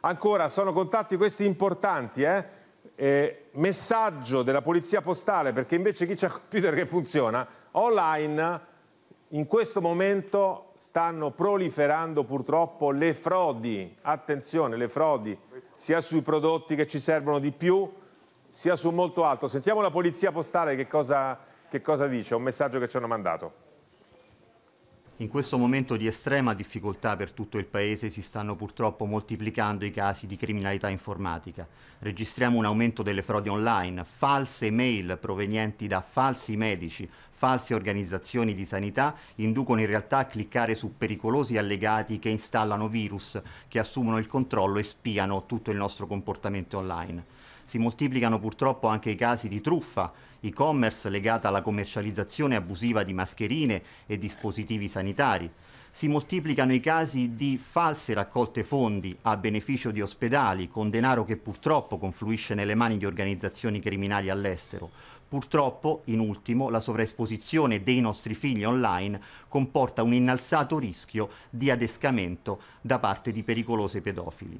Ancora, sono contatti questi importanti, eh? Eh, messaggio della polizia postale, perché invece chi c'ha computer che funziona, online in questo momento stanno proliferando purtroppo le frodi, attenzione, le frodi, sia sui prodotti che ci servono di più, sia su molto alto. Sentiamo la polizia postale che cosa, che cosa dice, un messaggio che ci hanno mandato. In questo momento di estrema difficoltà per tutto il Paese si stanno purtroppo moltiplicando i casi di criminalità informatica. Registriamo un aumento delle frodi online, false mail provenienti da falsi medici, false organizzazioni di sanità inducono in realtà a cliccare su pericolosi allegati che installano virus, che assumono il controllo e spiano tutto il nostro comportamento online si moltiplicano purtroppo anche i casi di truffa, e-commerce legata alla commercializzazione abusiva di mascherine e dispositivi sanitari sanitari. Si moltiplicano i casi di false raccolte fondi a beneficio di ospedali con denaro che purtroppo confluisce nelle mani di organizzazioni criminali all'estero. Purtroppo, in ultimo, la sovraesposizione dei nostri figli online comporta un innalzato rischio di adescamento da parte di pericolose pedofili.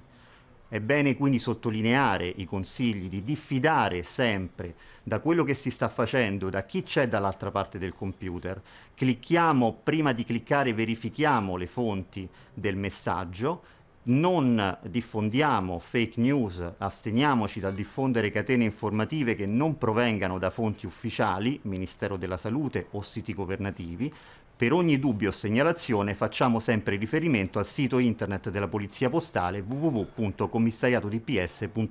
È bene quindi sottolineare i consigli di diffidare sempre da quello che si sta facendo, da chi c'è dall'altra parte del computer. Clicchiamo, prima di cliccare verifichiamo le fonti del messaggio non diffondiamo fake news, asteniamoci dal diffondere catene informative che non provengano da fonti ufficiali, Ministero della Salute o siti governativi. Per ogni dubbio o segnalazione facciamo sempre riferimento al sito internet della Polizia Postale www.commissariatodps.it.